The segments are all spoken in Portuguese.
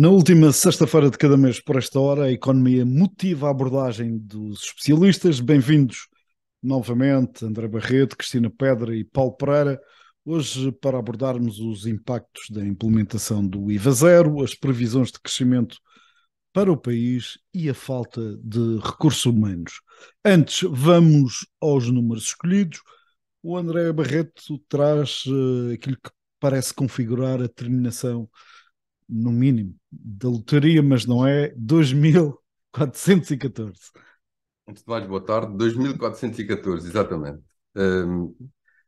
Na última sexta-feira de cada mês, por esta hora, a economia motiva a abordagem dos especialistas. Bem-vindos novamente, André Barreto, Cristina Pedra e Paulo Pereira. Hoje, para abordarmos os impactos da implementação do IVA zero, as previsões de crescimento para o país e a falta de recursos humanos. Antes, vamos aos números escolhidos. O André Barreto traz uh, aquilo que parece configurar a terminação no mínimo, da loteria mas não é, 2414. Antes de mais, boa tarde, 2414, exatamente. Um,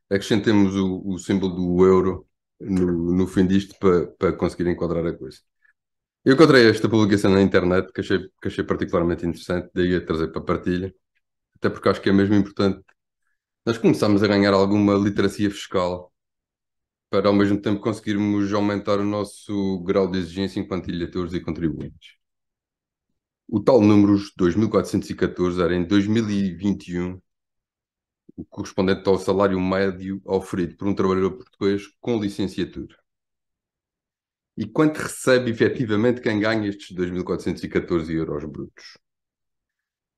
acrescentemos o, o, símbolo do euro no, no fim disto para, para conseguir enquadrar a coisa. Eu encontrei esta publicação na internet que achei, que achei particularmente interessante, daí a trazer para a partilha, até porque acho que é mesmo importante. Nós começámos a ganhar alguma literacia fiscal para ao mesmo tempo conseguirmos aumentar o nosso grau de exigência enquanto ilhatores e contribuintes. O tal número 2414 era em 2021 o correspondente ao salário médio oferido por um trabalhador português com licenciatura. E quanto recebe efetivamente quem ganha estes 2.414 euros brutos?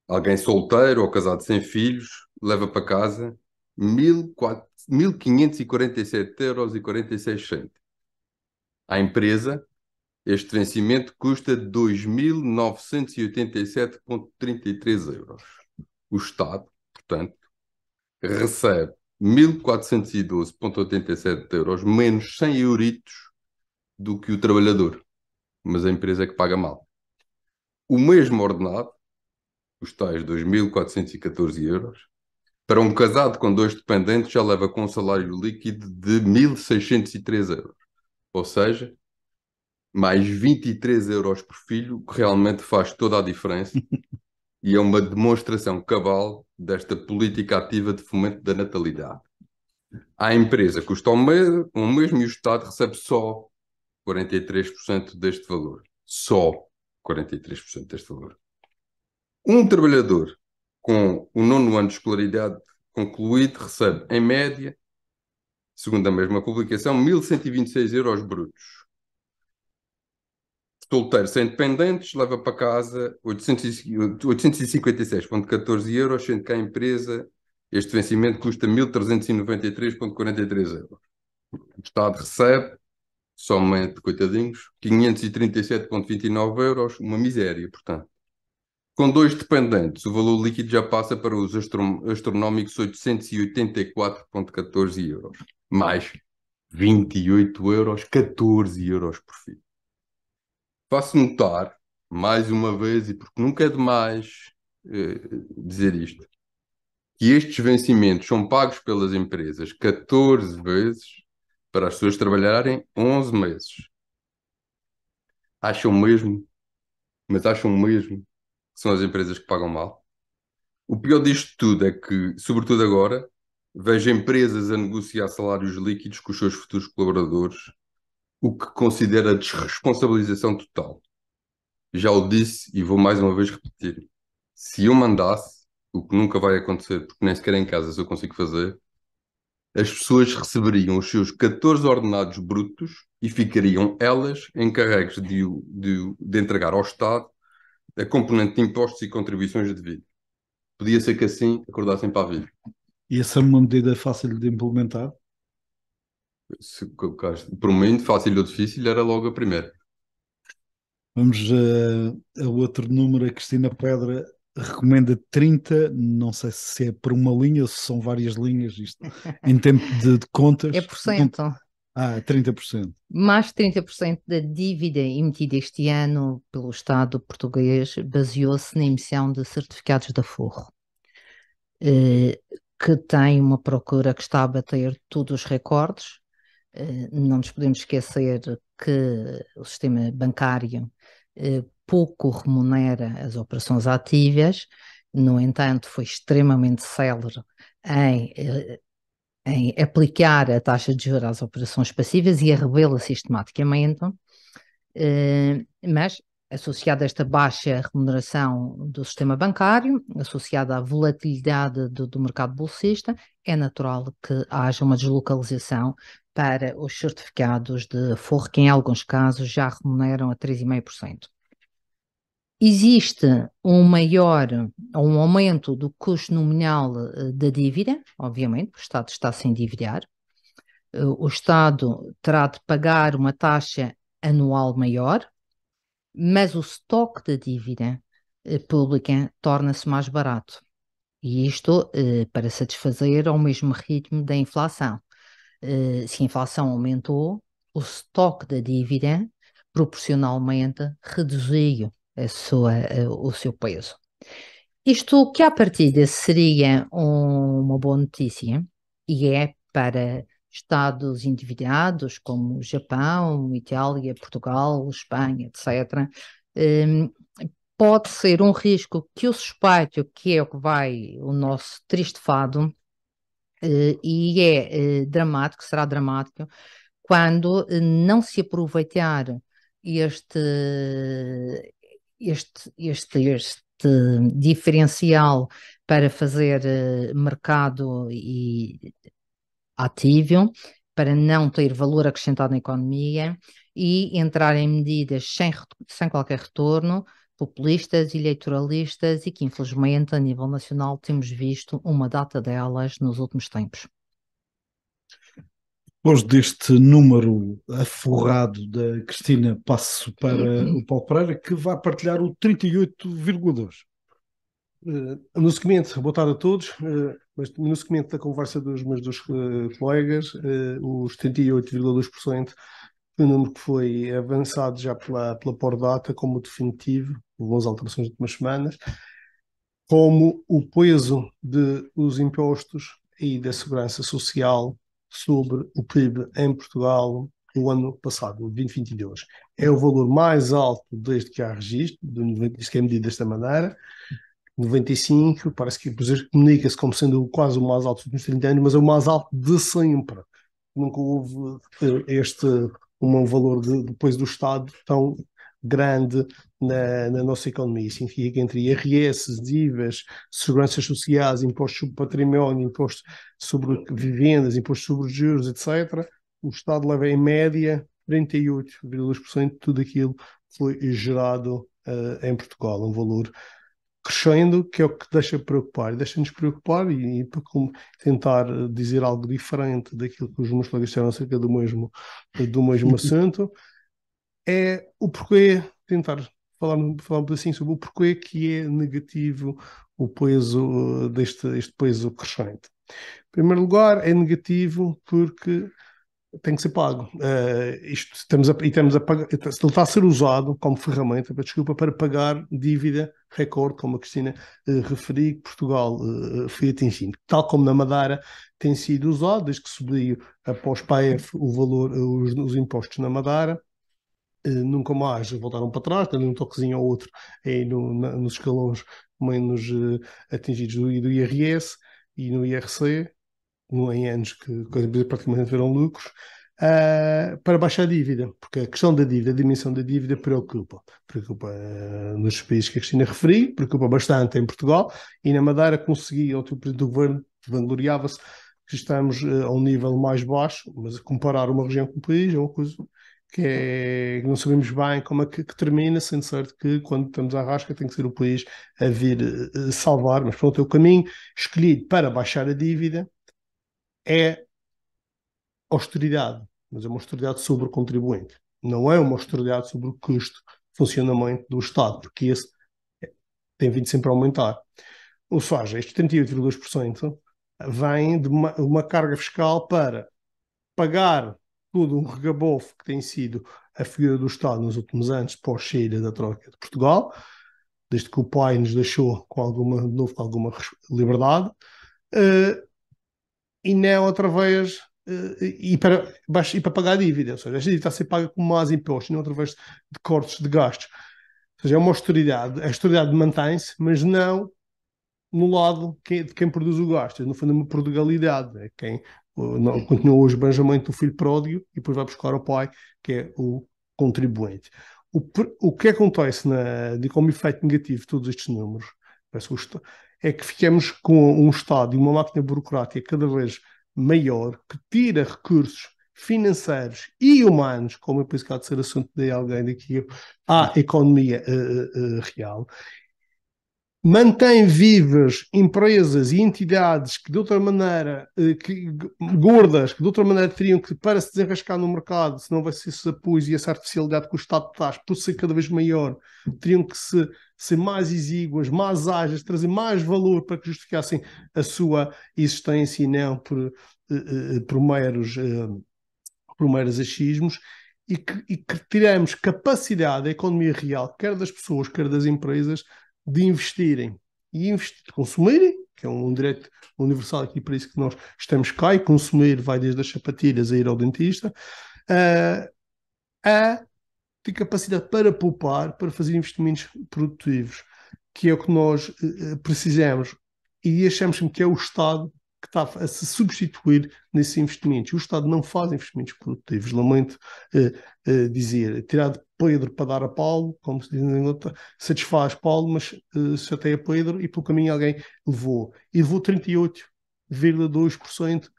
Alguém solteiro ou casado sem filhos leva para casa 1.547,46 euros. À empresa, este vencimento custa 2.987,33 euros. O Estado, portanto, recebe 1.412,87 euros menos 100 euritos do que o trabalhador, mas a empresa é que paga mal. O mesmo ordenado, os tais 2.414 euros, para um casado com dois dependentes, já leva com um salário líquido de 1.603 euros. Ou seja, mais 23 euros por filho, que realmente faz toda a diferença. e é uma demonstração cabal desta política ativa de fomento da natalidade. A empresa custa o mesmo, o mesmo e o Estado recebe só 43% deste valor. Só 43% deste valor. Um trabalhador com o nono ano de escolaridade concluído recebe, em média, segundo a mesma publicação, 1.126 euros brutos. Solteiro sem dependentes leva para casa 856,14 euros, sendo que a empresa este vencimento custa 1.393,43 euros. O Estado recebe, somente, coitadinhos, 537,29 euros, uma miséria, portanto. Com dois dependentes, o valor líquido já passa para os astron astronómicos 884,14 euros, mais 28 euros, 14 euros por Passo Faço notar, mais uma vez, e porque nunca é demais eh, dizer isto, que estes vencimentos são pagos pelas empresas 14 vezes para as pessoas trabalharem 11 meses. Acham mesmo? Mas acham mesmo que são as empresas que pagam mal. O pior disto tudo é que, sobretudo agora, vejo empresas a negociar salários líquidos com os seus futuros colaboradores, o que considera desresponsabilização total. Já o disse e vou mais uma vez repetir. Se eu mandasse, o que nunca vai acontecer, porque nem sequer em casa se eu consigo fazer, as pessoas receberiam os seus 14 ordenados brutos e ficariam elas encarregues de, de, de entregar ao Estado a componente de impostos e contribuições de vida. Podia ser que assim acordassem para a vida. E essa é uma medida fácil de implementar? Se por um momento, fácil ou difícil, era logo a primeira. Vamos a, eh, a outro número. A Cristina Pedra recomenda 30, não sei se é por uma linha ou se são várias linhas, isto em tempo de, de contas. É por cento. Ah, 30%. Mais 30% da dívida emitida este ano pelo Estado português baseou-se na emissão de certificados de aforro, eh, que tem uma procura que está a bater todos os recordes. Eh, não nos podemos esquecer que o sistema bancário eh, pouco remunera as operações ativas, no entanto, foi extremamente célebre em em aplicar a taxa de juros às operações passivas e a revê-la sistematicamente, eh, mas associada a esta baixa remuneração do sistema bancário, associada à volatilidade do, do, mercado bolsista, é natural que haja uma deslocalização para os certificados de forro, que em alguns casos já remuneram a 3,5%. Existe um maior, um aumento do custo nominal eh, da dívida, obviamente, o Estado está a se endividar. Eh, o Estado terá de pagar uma taxa anual maior, mas o estoque da dívida eh, pública torna-se mais barato. E isto para satisfazer ao mesmo ritmo da inflação. Se a inflação aumentou, o estoque da dívida proporcionalmente reduziu sua, o seu peso. Isto que à partida seria um, uma boa notícia e é para estados endividados como Japão, Itália, Portugal, Espanha, etc., um, pode ser um risco que eu suspeito que é o que vai o nosso triste fado uh, e é uh, dramático, será dramático, quando uh, não se aproveitar este, este, este, este diferencial para fazer eh, mercado e ativo, para não ter valor acrescentado na economia e entrar em medidas sem, sem qualquer retorno, populistas, eleitoralistas e que, infelizmente, a nível nacional, temos visto uma data delas nos últimos tempos. Depois deste número aforrado da Cristina, passo para uhum. o Paulo Pereira, que vai partilhar o 38,2. Eh, no seguimento, boa tarde a todos, eh, mas no seguimento da conversa dos meus dois eh, colegas, os 38,2% o número que foi avançado já pela, pela Pordata como definitivo, houve as alterações de últimas semanas, como o peso dos impostos e da segurança social sobre o PIB em Portugal no ano passado, 2022. É o valor mais alto desde que há registro, desde que é medido desta maneira. 95, parece que o exemplo comunica-se como sendo quase o mais alto dos últimos 30 anos, mas é o mais alto de sempre. Nunca houve este um valor de, depois do Estado tão grande na, na, nossa economia. Isso significa que entre IRS, DIVAs, seguranças sociais, impostos sobre património, impostos sobre vivendas, impostos sobre juros, etc., o Estado leva em média 38,2% de tudo aquilo que foi gerado uh, em Portugal, um valor crescendo, que é o que deixa preocupar. Deixa-nos preocupar e, e para tentar dizer algo diferente daquilo que os meus colegas disseram acerca do mesmo, do mesmo assunto é o porquê, tentar falar, falar um assim sobre o porquê que é negativo o peso eh, deste este peso crescente. Em primeiro lugar, é negativo porque tem que ser pago. Uh, isto estamos a, e estamos a pagar, ele está a ser usado como ferramenta, desculpa, para pagar dívida recorde, como a Cristina uh, eh, referiu, que Portugal uh, foi atingindo. Tal como na Madeira tem sido usado, desde que subiu após PAEF o valor, os, os impostos na Madeira, eh, nunca mais voltaram para trás, dando um toquezinho ao outro aí no, na, nos escalões menos eh, atingidos do, do IRS e no IRC, em anos que, que praticamente viram lucros, uh, para baixar a dívida, porque a questão da dívida, a dimensão da dívida preocupa. Preocupa uh, nos países que a Cristina referiu, preocupa bastante em Portugal e na Madeira consegui, o presidente tipo, do governo vangloriava-se que estamos uh, a um nível mais baixo, mas comparar uma região com o país é uma coisa que é, não sabemos bem como é que, que, termina, sendo certo que quando estamos à rasca tem que ser o país a vir uh, salvar, mas pronto, é o caminho escolhido para baixar a dívida é austeridade, mas é uma austeridade sobre o contribuinte, não é uma austeridade sobre o custo de funcionamento do Estado, porque esse tem vindo sempre a aumentar. Ou seja, estes 38,2% vêm de uma, uma carga fiscal para pagar todo um regabofo que tem sido a figura do Estado nos últimos anos pós cheira da troca de Portugal, desde que o pai nos deixou com alguma, de novo com alguma liberdade, uh, e não através uh, eh, e, para, e para pagar a dívida, ou seja, a dívida está a ser paga com mais impostos, não através de cortes de gastos. Ou seja, é uma austeridade, a austeridade mantém-se, mas não no lado de quem produz o gasto, é, no fundo, é uma prodigalidade, é quem não, continua hoje o banjamento do filho pródigo e depois vai buscar o pai, que é o contribuinte. O, o que acontece na, de como efeito negativo de todos estes números é que ficamos com um Estado e uma máquina burocrática cada vez maior que tira recursos financeiros e humanos, como eu penso que há de ser assunto de alguém daqui, à economia uh, uh, real mantém vivas empresas e entidades que de outra maneira, eh, que, gordas, que de outra maneira teriam que, para se desenrascar no mercado, se não vai ser esse apoio e essa artificialidade que o Estado traz, por ser cada vez maior, teriam que se, ser mais exíguas, mais ágeis, trazer mais valor para que justificassem a sua existência e não por, eh, eh, por, meros, por meros achismos. E que, e que tiramos capacidade da economia real, quer das pessoas, quer das empresas, de investirem e investir, consumirem, que é um, um direito universal aqui, para isso que nós estamos cá, e consumir vai desde as sapatilhas a ir ao dentista, uh, a ter capacidade para poupar, para fazer investimentos produtivos, que é o que nós uh, precisamos. E achamos que é o Estado que está a se substituir nesses investimentos. O Estado não faz investimentos produtivos. Lamento eh, eh, dizer, tirar de Pedro para dar a Paulo, como se diz em outra, satisfaz Paulo, mas eh, a é Pedro e pelo caminho alguém levou. E levou 38,2%,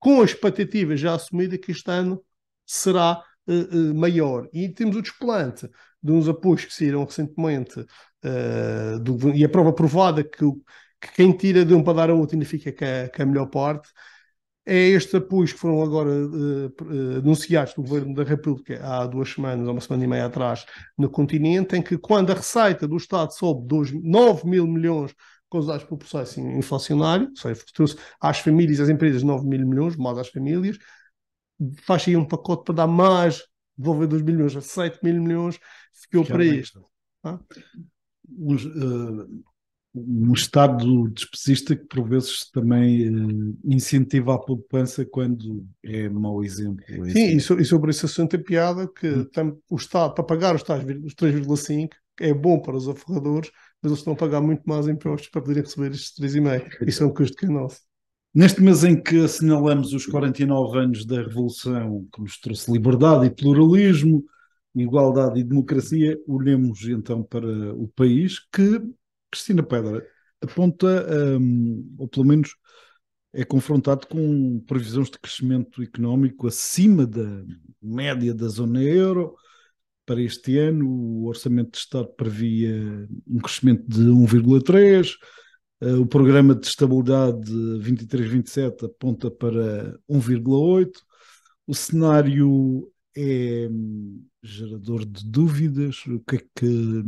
com a expectativa já assumida que este ano será eh, maior. E temos o desplante de uns apoios que saíram recentemente do, e a prova provada que o que quem tira de um para dar a outro significa que é, a melhor parte. É estes apoios que foram agora uh, anunciados pelo Governo da República há duas semanas, ou uma semana e meia atrás, no continente, em que quando a receita do Estado sobe dos 9 mil milhões causados pelo processo inflacionário, ou seja, trouxe às famílias e às empresas 9 mil milhões, mais às famílias, faz aí um pacote para dar mais, devolver 2 milhões a 7 mil milhões, ficou que para é isto. Os, uh, um estado despesista que por vezes também uh, incentiva a poupança quando é mau exemplo. É Sim, assim. e, e, sobre esse assunto é piada que hum. o Estado, para pagar os, os 3,5 é bom para os aforradores, mas eles estão a pagar muito mais impostos para poderem receber estes 3,5. Isso é um custo que é nosso. Neste mês em que assinalamos os 49 anos da Revolução, que nos trouxe liberdade e pluralismo, igualdade e democracia, olhemos então para o país que Cristina Pedra aponta, um, ou pelo menos é confrontado com previsões de crescimento económico acima da média da zona euro. Para este ano, o Orçamento de Estado previa um crescimento de 1,3%, eh, o Programa de Estabilidade 23-27 aponta para 1,8%, o cenário é hum, gerador de dúvidas. O que é que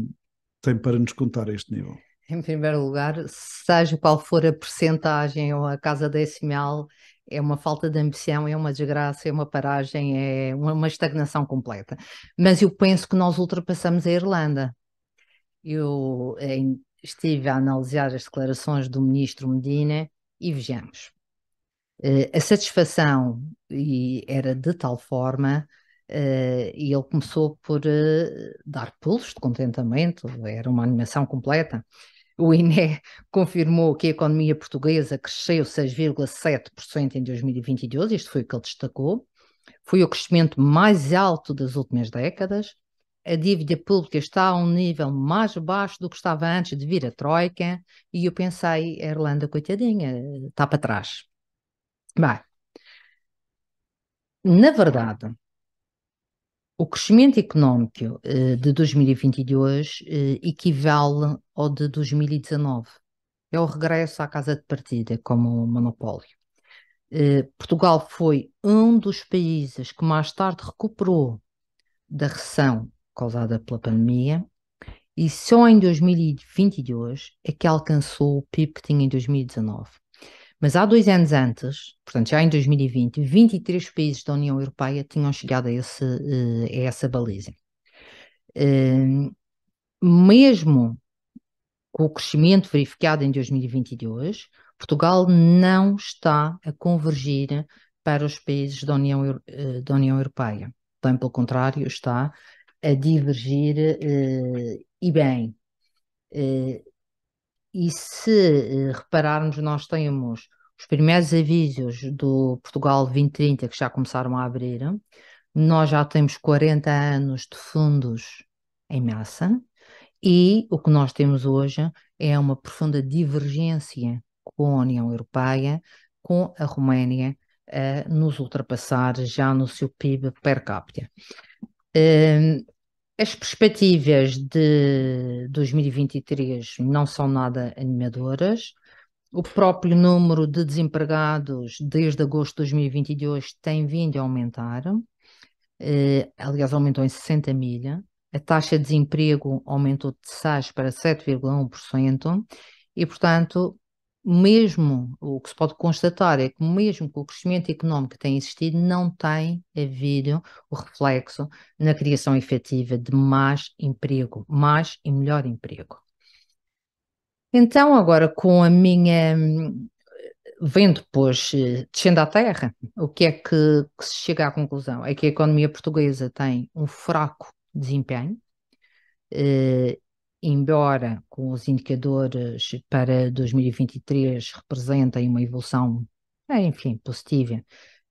tem para nos contar a este nível? Em primeiro lugar, seja qual for a percentagem ou a casa decimal, é uma falta de ambição, é uma desgraça, é uma paragem, é uma estagnação completa. Mas eu penso que nós ultrapassamos a Irlanda. Eu estive a analisar as declarações do ministro Medina e vejamos. Eh, a satisfação era de tal forma Uh, e ele começou por uh, dar pulos de contentamento, era uma animação completa. O INE confirmou que a economia portuguesa cresceu 6,7% em 2022, isto foi o que ele destacou. Foi o crescimento mais alto das últimas décadas. A dívida pública está a um nível mais baixo do que estava antes de vir a Troika, e eu pensei, a Irlanda, coitadinha, eh, está para trás. Bem, na verdade, o crescimento económico eh, de 2022 eh, equivale ao de 2019. É o regresso à casa de partida como monopólio. Eh, Portugal foi um dos países que mais tarde recuperou da recessão causada pela pandemia e só em 2022 é que alcançou o PIB que tinha em 2019. Mas há dois anos antes, portanto já em 2020, 23 países da União Europeia tinham chegado a, esse, eh, a essa baliza. Ehm, mesmo com o crescimento verificado em 2022, Portugal não está a convergir para os países da União, eh, da União Europeia. Bem pelo contrário, está a divergir eh, e bem e se eh, repararmos, nós temos os primeiros avisos do Portugal 2030 que já começaram a abrir, nós já temos 40 anos de fundos em massa e o que nós temos hoje é uma profunda divergência com a União Europeia, com a Roménia, a eh, nos ultrapassar já no seu PIB per capita. Ehm, as perspectivas de 2023 não são nada animadoras. O próprio número de desempregados desde agosto de 2022 tem vindo a aumentar. Eh, aliás, aumentou em 60 mil. A taxa de desemprego aumentou de 6 para 7,1%. E, portanto, mesmo o que se pode constatar é que mesmo com o crescimento económico que tem existido, não tem havido o reflexo na criação efetiva de mais emprego, mais e melhor emprego. Então, agora com a minha vendo, pois, descendo à terra, o que é que, que se chega à conclusão? É que a economia portuguesa tem um fraco desempenho, eh, embora com os indicadores para 2023 representem uma evolução, eh, enfim, positiva,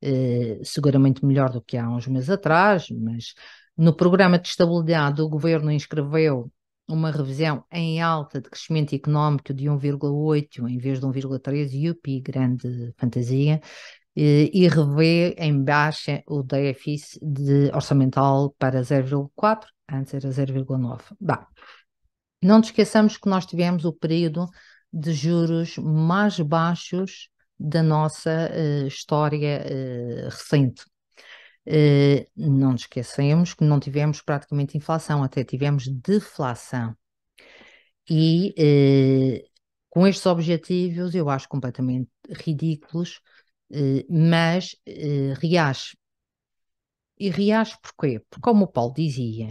eh, seguramente melhor do que há uns meses atrás, mas no programa de estabilidade o governo inscreveu uma revisão em alta de crescimento económico de 1,8 em vez de 1,3, yupi, grande fantasia, eh, e revê em baixa o déficit orçamental para 0,4, antes era 0,9. Bah, não nos esqueçamos que nós tivemos o período de juros mais baixos da nossa uh, história uh, recente. Uh, não nos esquecemos que não tivemos praticamente inflação, até tivemos deflação. E com estes objetivos, eu acho completamente ridículos, mas reage. E reage porquê? Porque, como o Paulo dizia,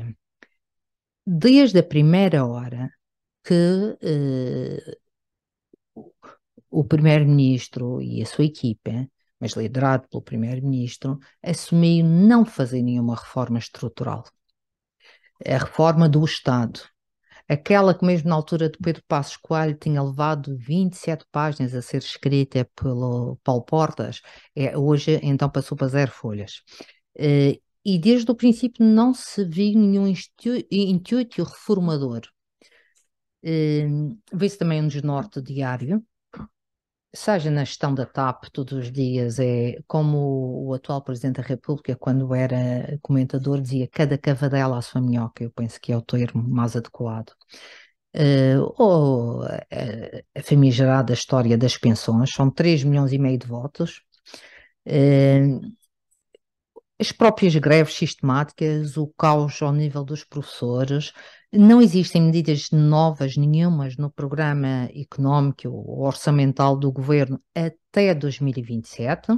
desde a primeira hora que eh, o primeiro-ministro e a sua equipa, mas liderado pelo primeiro-ministro, assumiu não fazer nenhuma reforma estrutural. A reforma do Estado, aquela que mesmo na altura de Pedro Passos Coelho tinha levado 27 páginas a ser escrita pelo Paulo Portas, é, hoje então passou para zero folhas. Eh, e desde o princípio não se viu nenhum intuito reformador. Uh, Vê-se também um desnorte diário, seja na gestão da TAP todos os dias, é como o atual Presidente da República, quando era comentador, dizia cada cavadela à sua minhoca, eu penso que é o termo mais adequado. Uh, ou uh, eh, a famigerada história das pensões, são 3 milhões e meio de votos. Uh, as próprias greves sistemáticas, o caos ao nível dos professores, não existem medidas novas nenhumas no programa económico ou orçamental do governo até 2027. Uh,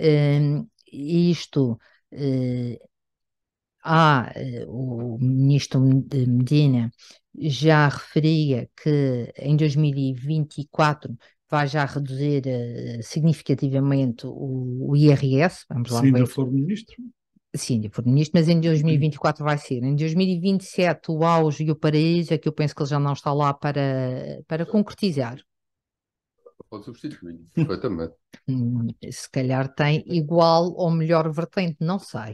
hum, isto uh, há eh, o ministro Medina já referia que em 2024 vai já reduzir uh, significativamente o, o, IRS. Vamos lá. Se ainda for ministro. Sim, ainda for ministro, mas em 2024 Sim. vai ser. Em 2027, o auge e o paraíso é que eu penso que ele já não está lá para, para concretizar. Pode substituir, perfeitamente. Hum, se calhar tem igual ou melhor vertente, não sei.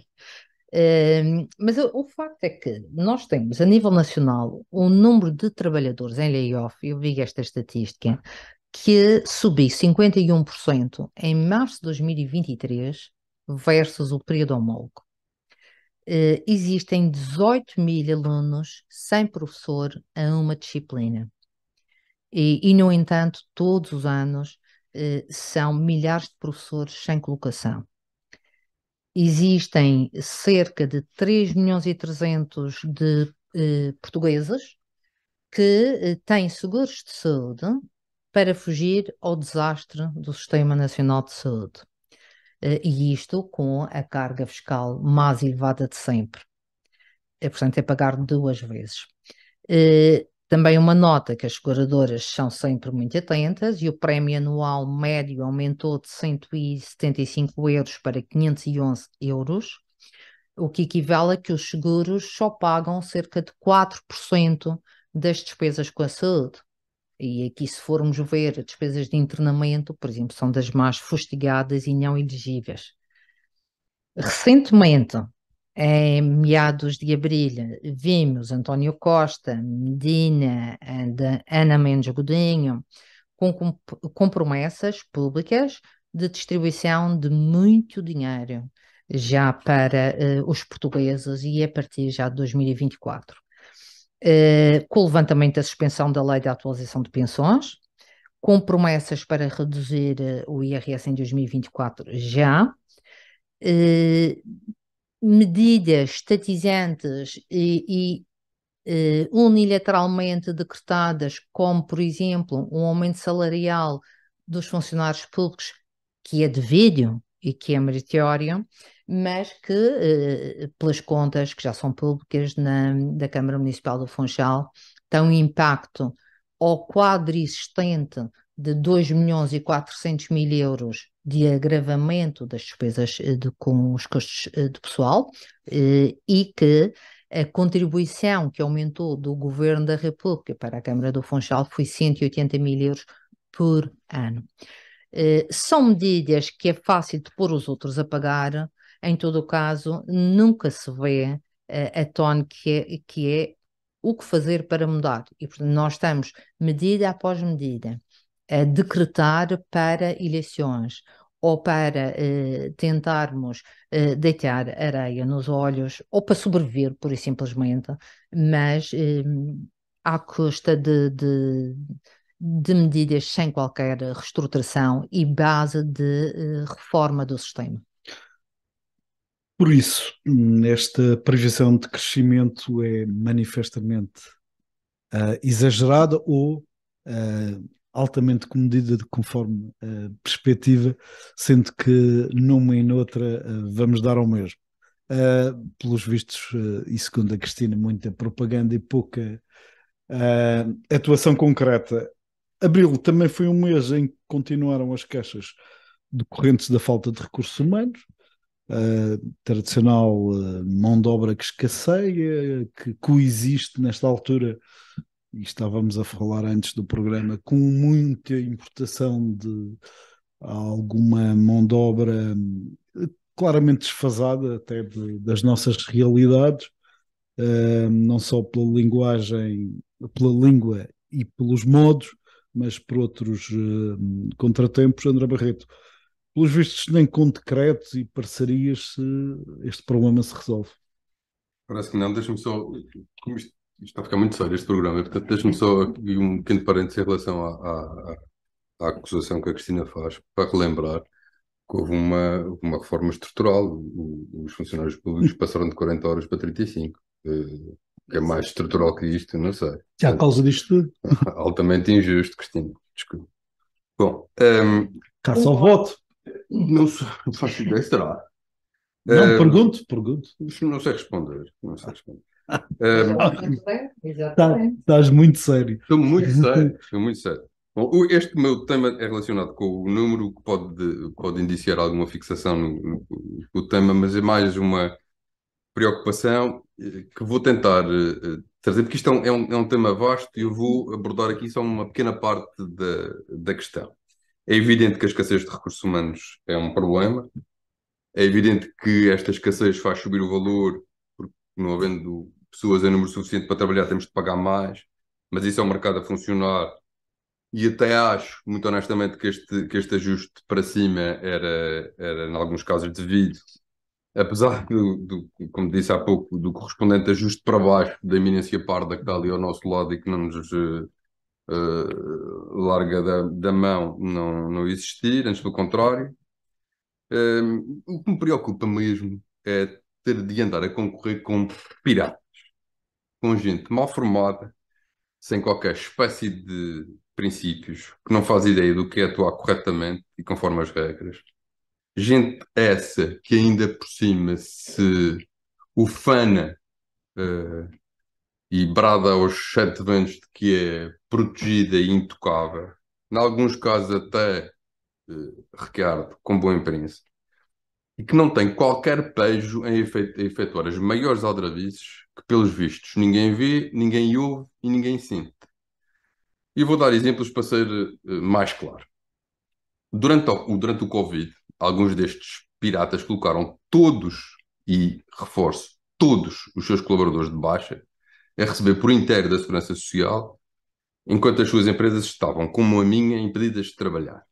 Uh, mas o, o, facto é que nós temos, a nível nacional, um número de trabalhadores em layoff, eu vi esta estatística, que subiu 51% em março de 2023 versus o período homólogo. Uh, existem 18 mil alunos sem professor a uma disciplina. E, e no entanto, todos os anos uh, são milhares de professores sem colocação. Existem cerca de 3 milhões e 300 de uh, portugueses que têm seguros de saúde para fugir ao desastre do Sistema Nacional de Saúde. Eh, e isto com a carga fiscal mais elevada de sempre. É, portanto, é pagar duas vezes. Eh, também uma nota que as seguradoras são sempre muito atentas e o prémio anual médio aumentou de 175 euros para 511 euros, o que equivale a que os seguros só pagam cerca de 4% das despesas com a saúde. E aqui, se formos ver despesas de internamento, por exemplo, são das mais fustigadas e não elegíveis. Recentemente, em meados de abril, vimos António Costa, Medina, Ana Mendes Godinho, com, com promessas públicas de distribuição de muito dinheiro já para uh, os portugueses e a partir já de 2024. Eh, com o levantamento da suspensão da lei de atualização de pensões, com promessas para reduzir eh, o IRS em 2024 já, eh, medidas estatizantes e, e unilateralmente decretadas, como, por exemplo, um aumento salarial dos funcionários públicos que é devido e que é meritório, mas que, eh, pelas contas que já são públicas na, da Câmara Municipal do Funchal, tem um impacto ao quadro existente de 2 milhões e 400 mil euros de agravamento das despesas eh, de, com os custos eh, de pessoal e que a contribuição que aumentou do Governo da República para a Câmara do Funchal foi 180 mil euros por ano. Eh, são medidas que é fácil de pôr os outros a pagar, em todo o caso, nunca se vê eh, a tone que é, que é o que fazer para mudar. E portanto, nós estamos, medida após medida, a decretar para eleições ou para eh, tentarmos eh, deitar areia nos olhos, ou para sobreviver, pura e simplesmente, mas eh, à custa de, de, de medidas sem qualquer reestruturação e base de eh, reforma do sistema. Por isso, esta previsão de crescimento é manifestamente uh, exagerada ou uh, altamente comedida de conforme a uh, perspectiva, sendo que numa e noutra vamos dar ao mesmo. pelos vistos, e segundo a Cristina, muita propaganda e pouca atuação concreta. Abril também foi um mês em que continuaram as queixas decorrentes da falta de recursos humanos, eh, tradicional eh, mão de obra que escasseia, que coexiste nesta altura, e estávamos a falar antes do programa, com muita importação de alguma mão de obra eh, claramente desfasada até de, das nossas realidades, não só pela linguagem, pela língua e pelos modos, mas por outros uh, contratempos, André Barreto. Pelos vistos, nem com decretos e parcerias este problema se resolve. Parece que não, deixa-me só. Como isto, está a ficar muito sério este programa, portanto, deixa-me só aqui um pequeno parênteses em relação à, à, à acusação que a Cristina faz, para relembrar que houve uma, uma reforma estrutural. Os funcionários públicos passaram de 40 horas para 35. É, é mais estrutural que isto, não sei. É a causa disto tudo. Altamente injusto, Cristina. Desculpa. Bom. Um, ehm, Cá só voto. Não, sei, faço ideia, será? Não, um, ehm, pergunto, pergunto. Não sei responder. Não sei responder. Um, ehm, tá, Exatamente. Estás muito sério. Estou muito sério, estou muito sério. Bom, este meu tema é relacionado com o número, que pode, pode indiciar alguma fixação no, no, no, no tema, mas é mais uma preocupação que vou tentar eh, trazer, porque isto é, é um, é um, tema vasto e eu vou abordar aqui só uma pequena parte da, da questão. É evidente que a escassez de recursos humanos é um problema, é evidente que esta escassez faz subir o valor, porque não havendo pessoas em número suficiente para trabalhar, temos de pagar mais, mas isso é um mercado a funcionar. E até acho, muito honestamente, que este, que este ajuste para cima era, era, em alguns casos, devido apesar do, do, como disse há pouco, do correspondente ajuste para baixo da iminência parda que está ali ao nosso lado e que não nos uh, larga da, da, mão não, não existir, antes do contrário. Ehm, o que me preocupa mesmo é ter de andar a concorrer com piratas, com gente mal formada, sem qualquer espécie de princípios, que não faz ideia do que é atuar corretamente e conforme as regras gente essa que ainda por cima se ufana uh, e brada aos sete ventos de que é protegida e intocável, em alguns casos até uh, eh, Ricardo, com boa imprensa e que não tem qualquer pejo em efet efetuar as maiores aldrabices que, pelos vistos, ninguém vê, ninguém ouve e ninguém sente. E vou dar exemplos para ser uh, mais claro. Durante o, durante o Covid, alguns destes piratas colocaram todos, e reforço, todos os seus colaboradores de baixa a receber por inteiro da Segurança Social, enquanto as suas empresas estavam, como a minha, impedidas de trabalhar.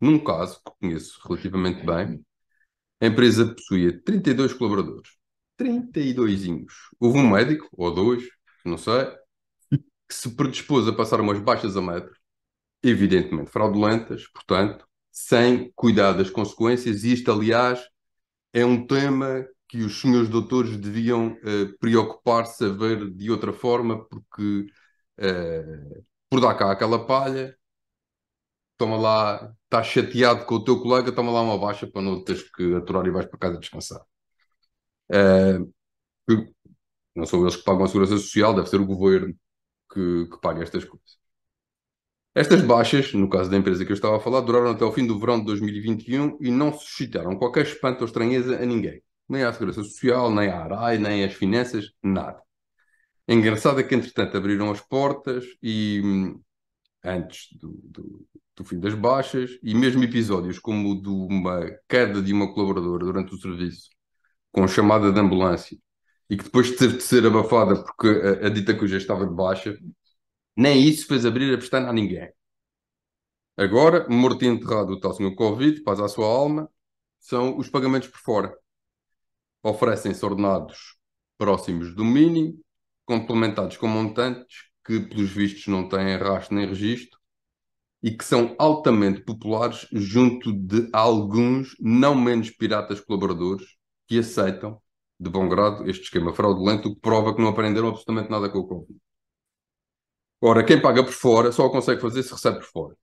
Num caso que conheço relativamente bem, a empresa possuía 32 colaboradores. 32 inhos. Houve um médico, ou dois, não sei, que se predispôs a passar umas baixas a metro, evidentemente fraudulentas, portanto, sem cuidar das consequências, e isto, aliás, é um tema que os senhores doutores deviam uh, preocupar-se a ver de outra forma, porque uh, por dar cá aquela palha, toma lá, estás chateado com o teu colega, toma lá uma baixa para não teres que aturar e vais para casa descansar. Uh, não são eles que pagam a segurança social, deve ser o governo que, que paga estas coisas. Estas baixas, no caso da empresa que eu estava a falar, duraram até o fim do verão de 2021 e não suscitaram qualquer espanto ou estranheza a ninguém. Nem à Segurança Social, nem à ARAI, nem às finanças, nada. Engraçado é que, entretanto, abriram as portas e hum, antes do, do, do fim das baixas, e mesmo episódios como o de uma queda de uma colaboradora durante o serviço, com chamada de ambulância, e que depois teve de ser abafada porque a, a dita cuja estava de baixa, nem isso fez abrir a pestana a ninguém. Agora, morto e enterrado o tal senhor Covid, paz à sua alma, são os pagamentos por fora. Oferecem-se ordenados próximos do mínimo, complementados com montantes que, pelos vistos, não têm rastro nem registro e que são altamente populares junto de alguns não menos piratas colaboradores que aceitam, de bom grado, este esquema fraudulento, o que prova que não aprenderam absolutamente nada com o Covid ora quem paga por fora só consegue fazer se recebe por fora.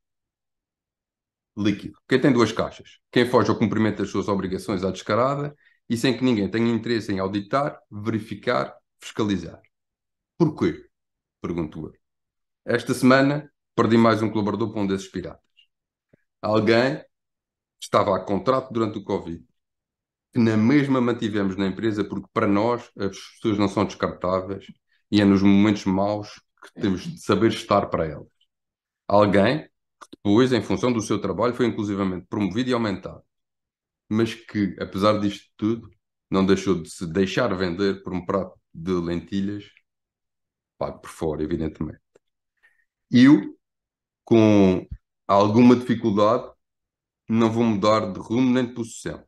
Líquido. Quem tem duas caixas. Quem foge ao cumprimento das suas obrigações à descarada e sem que ninguém tenha interesse em auditar, verificar, fiscalizar. Porquê? Pergunto eu. Esta semana perdi mais um colaborador para um desses piratas. Alguém estava a contrato durante o Covid, que na mesma mantivemos na empresa, porque para nós as pessoas não são descartáveis e é nos momentos maus que temos de saber estar para elas. Alguém que depois, em função do seu trabalho, foi inclusivamente promovido e aumentado, mas que, apesar disto tudo, não deixou de se deixar vender por um prato de lentilhas pago por fora, evidentemente. Eu, com alguma dificuldade, não vou mudar de rumo nem de posição.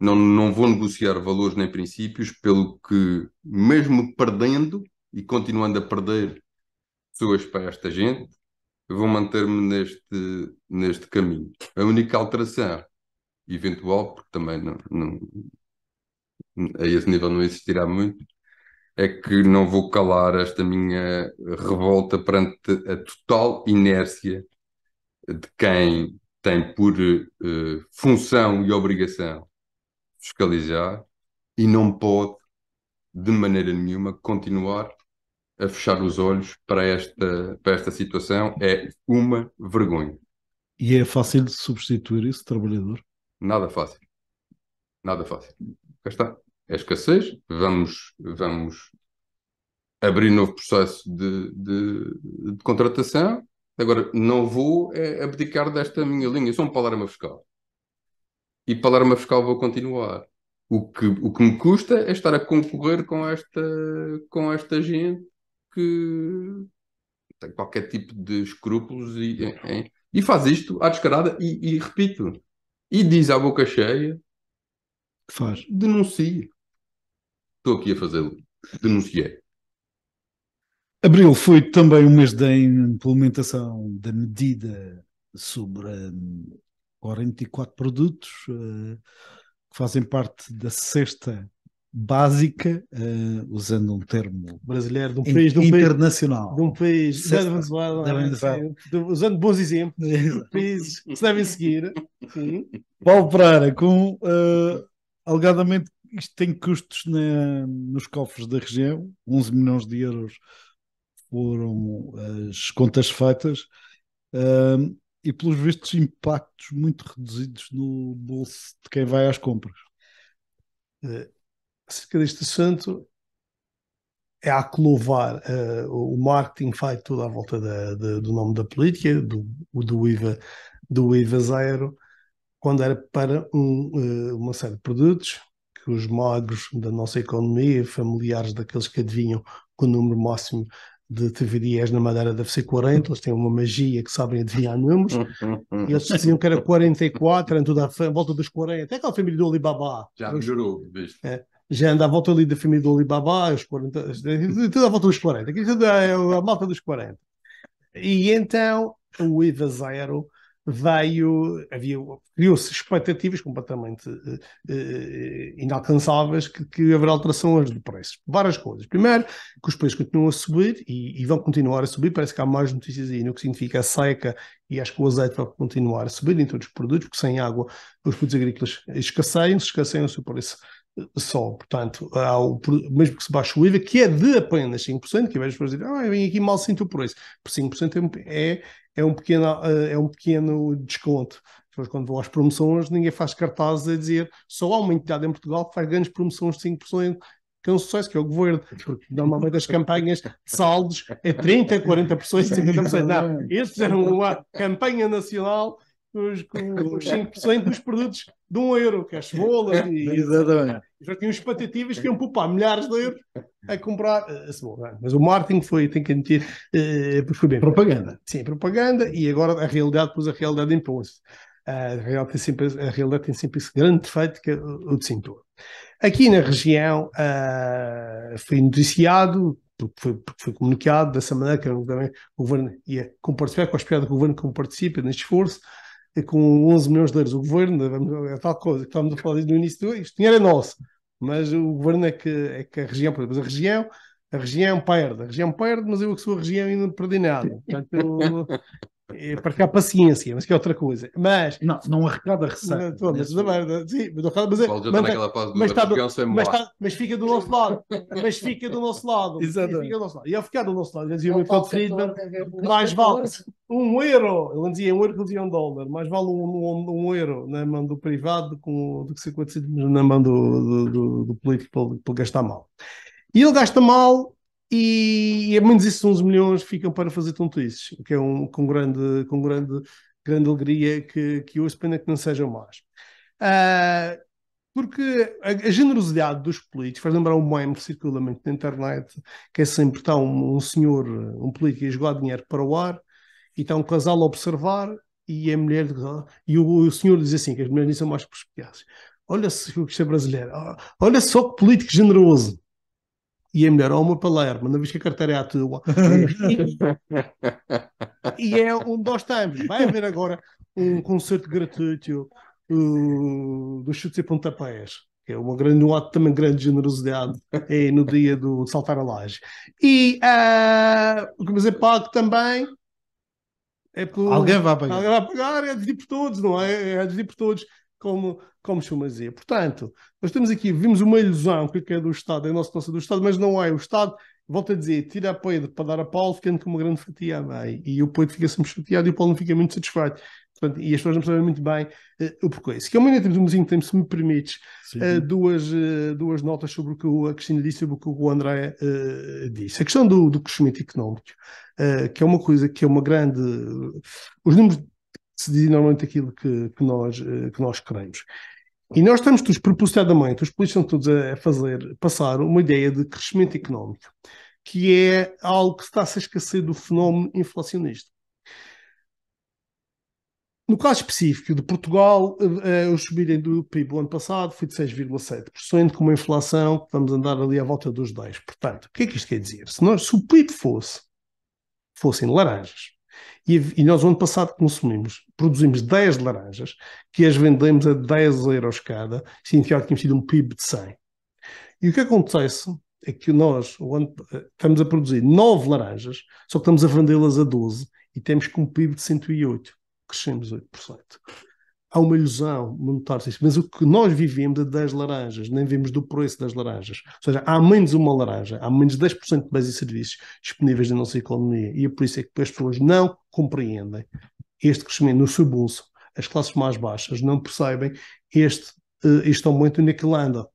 Não, não vou negociar valores nem princípios, pelo que, mesmo perdendo, e continuando a perder pessoas para esta gente, eu vou manter-me neste, neste caminho. A única alteração eventual, porque também não, não, a esse nível não existirá muito, é que não vou calar esta minha revolta perante a total inércia de quem tem por uh, função e obrigação fiscalizar e não pode, de maneira nenhuma, continuar a fechar os olhos para esta, para esta situação. É uma vergonha. E é fácil de substituir esse trabalhador? Nada fácil. Nada fácil. Cá está. É escassez. Vamos, vamos abrir novo processo de, de, de contratação. Agora, não vou é, abdicar desta minha linha. Eu sou um palarma fiscal. E palarma fiscal vou continuar. O que, o que me custa é estar a concorrer com esta, com esta gente que tem qualquer tipo de escrúpulos e, e faz isto à descarada e, e, repito, e diz à boca cheia faz. denuncia Estou aqui a fazê-lo. Denunciei. Abril foi também o mês da implementação da medida sobre 44 hum, produtos eh, que fazem parte da sexta básica, uh, usando um termo brasileiro, de um país, de um internacional. de um país da Venezuela, da é? Venezuela. usando bons exemplos, países que se devem seguir. Paulo Pereira, com uh, alegadamente isto tem custos na, nos cofres da região, 11 milhões de euros foram eh, as contas feitas. Uh, e pelos vistos impactos muito reduzidos no bolso de quem vai às compras acerca deste assunto é a que louvar. Uh, o marketing faz tudo à volta da, da, do nome da política, do, do, IVA, do IVA zero, quando era para um, uh, uma série de produtos que os magros da nossa economia, familiares daqueles que adivinham que o número máximo de TVDs na Madeira deve ser 40, eles têm uma magia que sabem adivinhar números, e eles diziam que era 44, era tudo à volta dos 40, até aquela família do Alibaba. Já me jurou, viste? É já anda à volta ali da família do Alibaba, os 40, tudo à volta dos 40, aqui é, é a malta dos 40. E então o IVA zero veio, havia, criou-se expectativas completamente uh, inalcançáveis que, que haverá alterações de preços. Várias coisas. Primeiro, que os preços continuam a subir e, e, vão continuar a subir. Parece que há mais notícias aí no que significa a seca e acho que o azeite vai continuar a subir em todos os produtos, porque sem água os produtos agrícolas escasseiam, se escasseiam, o seu preço só. Portanto, há o, mesmo que se baixe o IVA, que é de apenas 5%, que às vezes dizem, ah, eu vim aqui mal sinto o preço. Por 5% é, é, é, um pequeno, eh, é um pequeno desconto. Depois, então, quando vão às promoções, ninguém faz cartazes a dizer só há uma entidade em Portugal que faz grandes promoções de 5%, que é um sucesso, que é o governo, porque normalmente as campanhas de saldos é 30%, 40%, 50%. Não, eles era uma campanha nacional os, os 5% dos produtos de um euro, que é as cebolas e. Exatamente. Já tinham expectativas que iam poupar milhares de euros a comprar eh, a cebola. Mas o marketing foi, tem que admitir, uh, foi bem. Propaganda. Sim, propaganda e agora a realidade, pois a realidade impõe-se. A realidade, tem sempre, a realidade tem sempre esse grande defeito que é o de cintura. Aqui na região uh, foi noticiado, porque foi, porque foi, comunicado dessa maneira que o governo ia compartilhar com a espera do governo que participa neste esforço, com 11 milhões de euros. O governo, é tal coisa que estávamos a falar no início, isto dinheiro é nosso, mas o governo é que, é que a região, por exemplo, a região, a região perde, a região perde, mas eu que sou a região ainda não perdi nada. Portanto, é, para ficar paciência, mas que é outra coisa. Mas não, não arrecada receita. mas, mas, sim, mas, mas, é- mas, está mas, está, é tá- mas fica do nosso lado. mas fica do nosso lado. Exatamente. E ao ficar do nosso lado, dizia o Milton Friedman, mais vale um euro. Ele dizia um euro que dizia um dólar. Mais vale um, um, um euro na mão do privado com, do que 50 na mão do, do, do, do político para, para gastar mal. E ele gasta mal e a é menos isso uns milhões ficam para fazer tontices, o que é um, com grande, com grande, grande alegria que, que depende pena que não sejam mais. Uh, porque a, a, generosidade dos políticos faz lembrar um meme que circula muito na internet, que é sempre está um, um senhor, um político a jogar dinheiro para o ar, e está um casal a observar, e a mulher ah", e o, o senhor diz assim, que as mulheres são mais perspicazes. Olha se o que é brasileiro, ah, olha só que político generoso. E a mulher, ó, uma Palermo, não vês que a carteira é a tua. e é onde nós estamos. Vai haver agora um concerto gratuito uh, dos Chutes e Pontapés é uma grande, um ato também grande de generosidade é, no dia do saltar a laje. E uh, que mas é pago também. É por, alguém vai pagar. Alguém vai pagar, é dividir por todos, não é? É dividir por todos, como como dizer. Portanto, nós temos aqui, vimos uma ilusão que é do Estado, é a nossa do Estado, mas não é. O Estado, Volto a dizer, tira a Pedro para dar a Paulo, ficando com uma grande fatia a meio. E o poeta fica sempre chateado e o Paulo não fica muito satisfeito. Portanto, e as pessoas não percebem muito bem uh, o porquê. Se que amanhã temos um mozinho de tempo, se me permites, uh, duas, uh, duas notas sobre o que a Cristina disse e sobre o que o André disse. A questão do, do crescimento económico, que é uma coisa que é uma grande. Os números se dizem normalmente aquilo que, que, nós, que nós queremos. E nós estamos todos propositadamente, os políticos estão todos a fazer passar uma ideia de crescimento económico, que é algo que está a se esquecer do fenómeno inflacionista. No caso específico de Portugal, uh, eh, eh, o subirem do PIB o ano passado foi de 6,7%, com uma inflação que vamos andar ali à volta dos 10%. Portanto, o que é que isto quer dizer? Se, nós, se o PIB fosse, fossem laranjas, e, e nós, ano passado, consumimos, produzimos 10 laranjas, que as vendemos a 10 euros cada, significava que tínhamos tido um PIB de 100. E o que acontece é que nós ano, eh, estamos a produzir 9 laranjas, só que estamos a vendê-las a 12 e temos com um PIB de 108, crescemos 8% há uma ilusão monetária, mas o que nós vivemos é das laranjas, nem vemos do preço das laranjas. Ou seja, há menos uma laranja, há menos 10% de bens e serviços disponíveis na nossa economia, e é por isso é que as pessoas não compreendem este crescimento no seu bolso. As classes mais baixas não percebem este, eh, este aumento na que anda.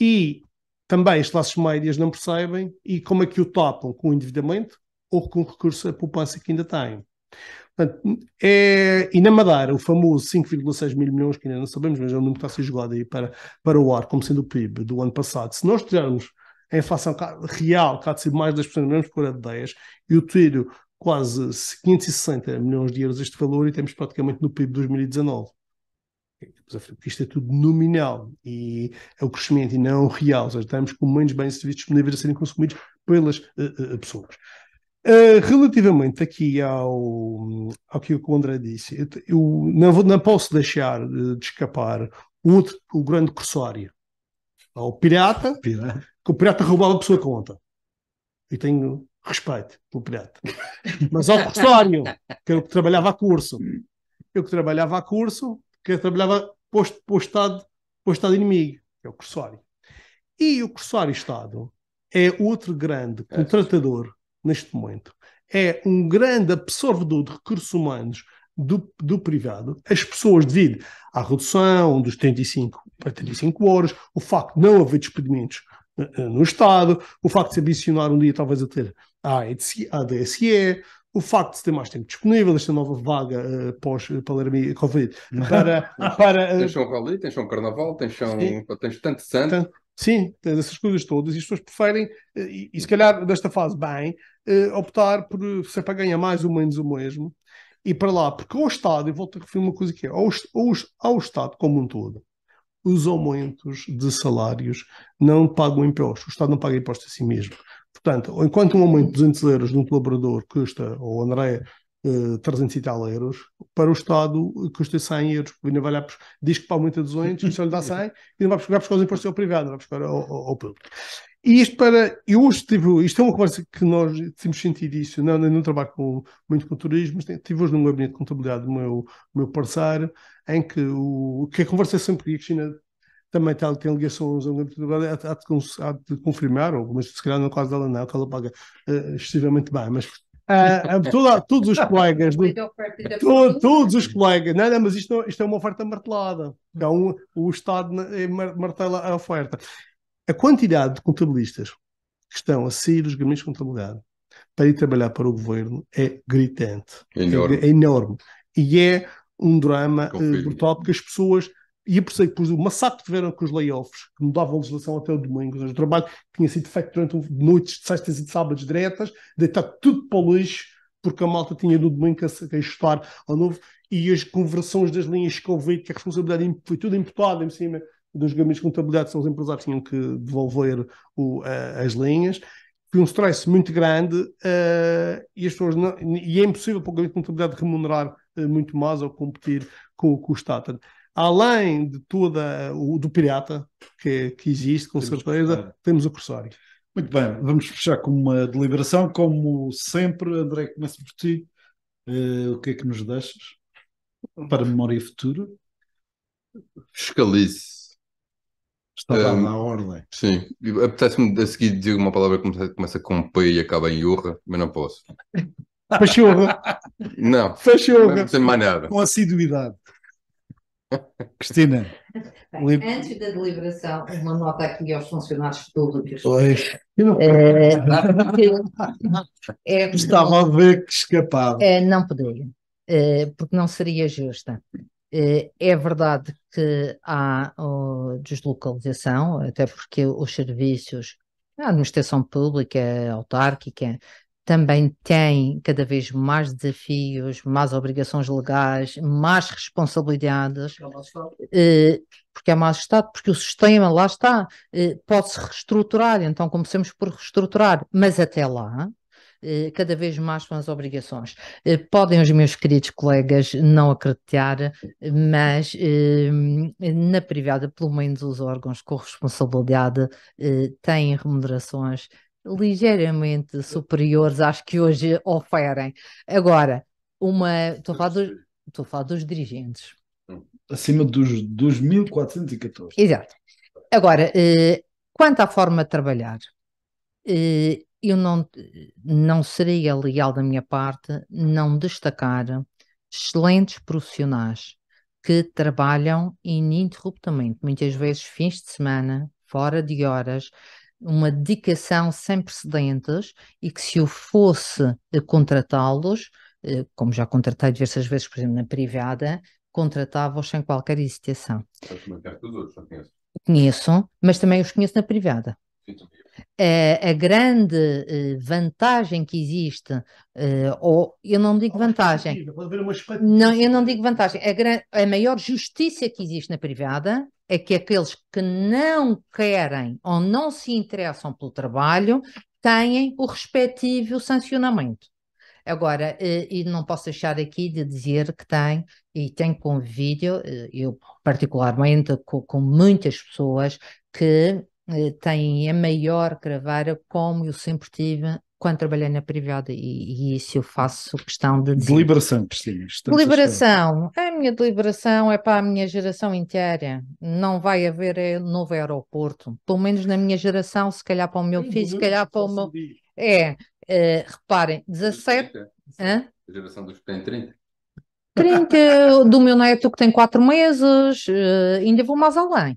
E também as classes médias não percebem e como é que o topam com o endividamento ou com o recurso à poupança que ainda têm. Portanto, é, e na Madeira, o famoso 5,6 mil milhões, que ainda não sabemos, mas é um número que está a ser jogado aí para, para o ar, como sendo o PIB do ano passado. Se nós tivermos a inflação real, que há de ser mais 10%, menos por a de 10, eu tiro quase 560 milhões de euros este valor e temos praticamente no PIB de 2019. Isto é tudo nominal e é o crescimento e não real. Ou seja, estamos com menos bens e serviços disponíveis a serem consumidos pelas uh, uh, pessoas. Ah, relativamente aqui ao, ao que o André disse, eu, não, vou, não posso deixar de, escapar o outro, o grande corsário, ao pirata, pirata, que o pirata roubava a sua conta. E tenho respeito pelo pirata. Mas ao corsário, que eu que trabalhava a curso, eu que trabalhava a curso, que trabalhava posto, postado, postado inimigo, que é o corsário. E o corsário Estado é outro grande é. contratador neste momento. É um grande absorvedor de recursos humanos do, do, privado, as pessoas, devido à redução dos 35 para 35 horas, o facto de não haver despedimentos uh, no Estado, o facto de se ambicionar um dia talvez a ter a DSE, o facto de se ter mais tempo disponível, esta nova vaga uh, eh, pós-Covid, para... para uh, tens São tens Carnaval, tens, São, tens tanto santo, tanto, Sim, tens essas coisas todas e as pessoas preferem, eh, e, e se calhar desta fase bem, uh, optar por ser é para ganhar mais ou menos o mesmo e para lá, porque o Estado, e volto a referir uma coisa que é, ao, ao, ao Estado como um todo, os aumentos de salários não pagam impostos, o Estado não paga impostos a si mesmo. Portanto, enquanto um aumento de 200 euros de um colaborador custa, ou André, 300 eh, e tal euros, para o Estado custa 100 euros, ainda vai lá, diz que para aumenta 200, só lhe dá 100, e não vai buscar, vai buscar os impostos ao privado, vai buscar ao, ao, público. E isto para. Eu hoje tive. Isto é uma conversa que nós temos sentido isso. Não, não trabalho com, muito com turismo, mas tive hoje num gabinete de contabilidade do meu, meu parceiro, em que, o, que a conversa é sempre. E a Cristina também tem, tem ligações ao gabinete de contabilidade, há, de, há de confirmar, ou, mas se calhar no é caso dela não, que ela paga uh, excessivamente bem, mas Uh, ah, ah, toda, todos os colegas, do, todos os colegas, não, não, mas isto, isto é uma oferta martelada. Então, o Estado eh, martela a oferta. A quantidade de contabilistas que estão a sair dos gabinetes de contabilidade para ir trabalhar para o governo é gritante. É enorme. É, é enorme. E é um drama uh, brutal, porque as pessoas e apressei depois do massacre que tiveram com os layoffs, que mudavam a legislação até o domingo, o trabalho tinha sido feito durante noites de sextas e de sábados diretas, deitar tudo para o lixo, porque a malta tinha no domingo que ajustar ao novo, e as conversões das linhas que houve, que a responsabilidade foi tudo imputada em cima dos gabinetes de contabilidade, são os empresários que tinham que devolver o, a, as linhas, foi um stress muito grande uh, e, não, e, é impossível para o gabinete de contabilidade remunerar uh, muito mais ou competir com, com o Staten além de toda o do pirata que, que existe, com temos certeza, temos o cursório Muito bem, vamos fechar com uma deliberação. Como sempre, André, começo por ti. Uh, o que é que nos deixas para memória futura? Fiscalize. Está lá um, na ordem. Sim, apetece-me a seguir dizer uma palavra que começa com P e acaba em urra, mas não posso. fechou Não. Pachorra. Não mais nada. Com assiduidade. Cristina. Bem, antes da deliberação, uma nota aqui aos funcionários públicos. Pois. É, é, Estava a ver que escapava. É, não poderia, é, porque não seria justa. É, é verdade que há deslocalização, até porque os serviços, a administração pública, é autárquica, também tem cada vez mais desafios, mais obrigações legais, mais responsabilidades, é eh, porque é mais Estado, porque o sistema lá está, eh, pode-se reestruturar, então comecemos por reestruturar, mas até lá, eh, cada vez mais são as obrigações. Podem os meus queridos colegas não acreditar, mas na privada, pelo menos os órgãos com responsabilidade têm remunerações ligeiramente superiores às que hoje oferem. Agora, uma. Estou a falar dos, estou a falar dos dirigentes. Acima dos 1.414. Exato. Agora, eh, quanto à forma de trabalhar, eh, eu não, não seria legal da minha parte não destacar excelentes profissionais que trabalham ininterruptamente, muitas vezes fins de semana, fora de horas, uma dedicação sem precedentes e que se eu fosse eh, contratá-los, eh, como já contratei diversas vezes, por exemplo, na privada, contratava-os sem qualquer hesitação. Todos, é é conheço. conheço, mas também os conheço na privada. a, a grande eh, vantagem que existe, ou eu não digo vantagem, não, eu não digo vantagem, a, gran, a maior justiça que existe na privada é que aqueles que não querem ou não se interessam pelo trabalho têm o respectivo sancionamento. Agora, eh, e não posso deixar aqui de dizer que tem, e tem com vídeo, eh, eu particularmente com, com muitas pessoas que eh, têm a maior craveira, como eu sempre tive quando trabalhei na privada, e, e isso eu faço questão de dizer. Deliberação, Cristina. Deliberação. A, a minha deliberação é para a minha geração inteira. Não vai haver eh, novo aeroporto. Pelo menos na minha geração, se calhar para o meu filho, se calhar para o meu. É, uh, reparem, 17. É. A geração dos que tem 30. 30 do meu neto que tem 4 meses, uh, ainda vou mais além.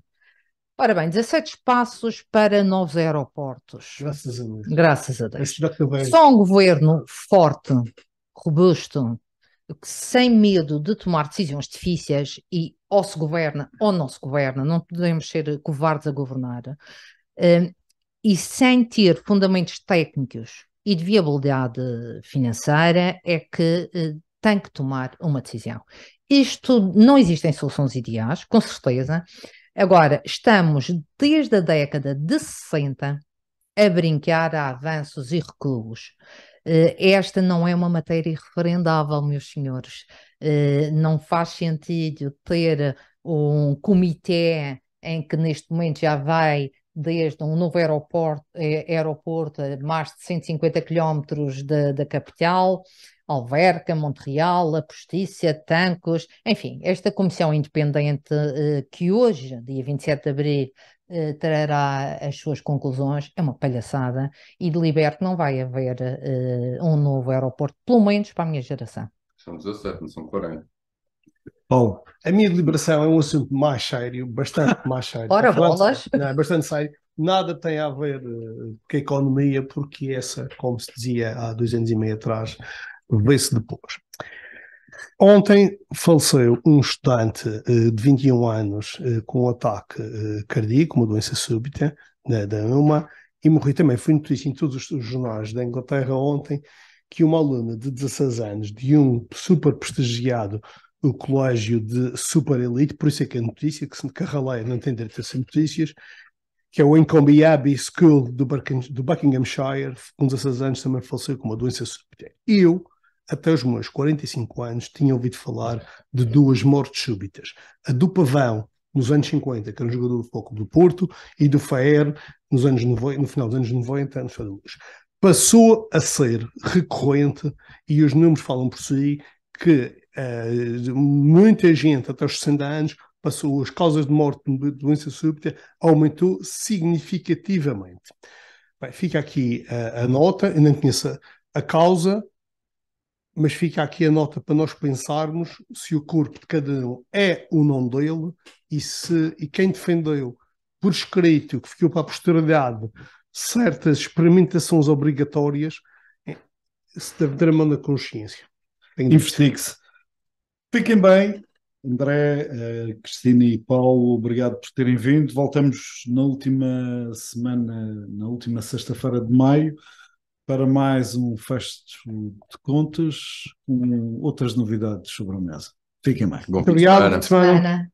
Ora bem, 17 espaços para novos aeroportos. Graças a Deus. Graças a Deus. Só um governo forte, robusto, sem medo de tomar decisões difíceis e ou se governa ou não se governa, não podemos ser covardes a governar, eh, e sem ter fundamentos técnicos e de viabilidade financeira, é que eh, tem que tomar uma decisão. Isto não existem soluções ideais, com certeza. Agora, estamos desde a década de 60 a brincar a avanços e recuos. Eh, esta não é uma matéria irreferendável, meus senhores. Eh, não faz sentido ter um comitê em que neste momento já vai desde um novo aeroporto, eh, aeroporto a mais de 150 quilómetros da, da capital, Alverca, Montreal, a Postícia, Tancos, enfim, esta comissão independente eh, que hoje, dia 27 de abril, eh, trará as suas conclusões, é uma palhaçada e de liberto não vai haver eh, um novo aeroporto, pelo menos para a minha geração. São 17, não são 40. Bom, a minha deliberação é um assunto mais sério, bastante mais sério. Ora, bolas! Não, é bastante sério. Nada tem a ver uh, com a economia, porque essa, como se dizia há dois anos e meio atrás, vê-se depois. Ontem faleceu um estudante uh, de 21 anos uh, com um ataque uh, cardíaco, uma doença súbita né, da UMA, e morreu também. Foi notícia em todos os jornais da Inglaterra ontem que uma aluna de 16 anos de um super prestigiado o colégio de super elite, por isso é que a é notícia, que se carraleia não tem direito a ser notícias, que é o Encombe Abbey School do, do Buckinghamshire, com 16 anos também faleceu com uma doença súbita. Eu até os meus 45 anos, tinha ouvido falar de duas mortes súbitas. A do Pavão, nos anos 50, que era um jogador do Foco do Porto, e do Faer, nos anos 90, no final dos anos 90, anos da luz. Passou a ser recorrente, e os números falam por si, que uh, muita gente até os 60 anos passou, as causas de morte de doença súbita aumentou significativamente. Bem, fica aqui a, a nota, eu não conheço a causa, mas fica aqui a nota para nós pensarmos se o corpo de cada um é o nome dele e, se, e quem defendeu por escrito, que ficou para a posterioridade, certas experimentações obrigatórias, é, se deve ter a mão na consciência. Investigue-se. Fiquem bem. André, uh, Cristina e Paulo, obrigado por terem vindo. Voltamos na última semana, na última sexta-feira de maio para mais um fecho de contas com outras novidades sobre a mesa. Fiquem bem. Muito obrigado. Boa semana.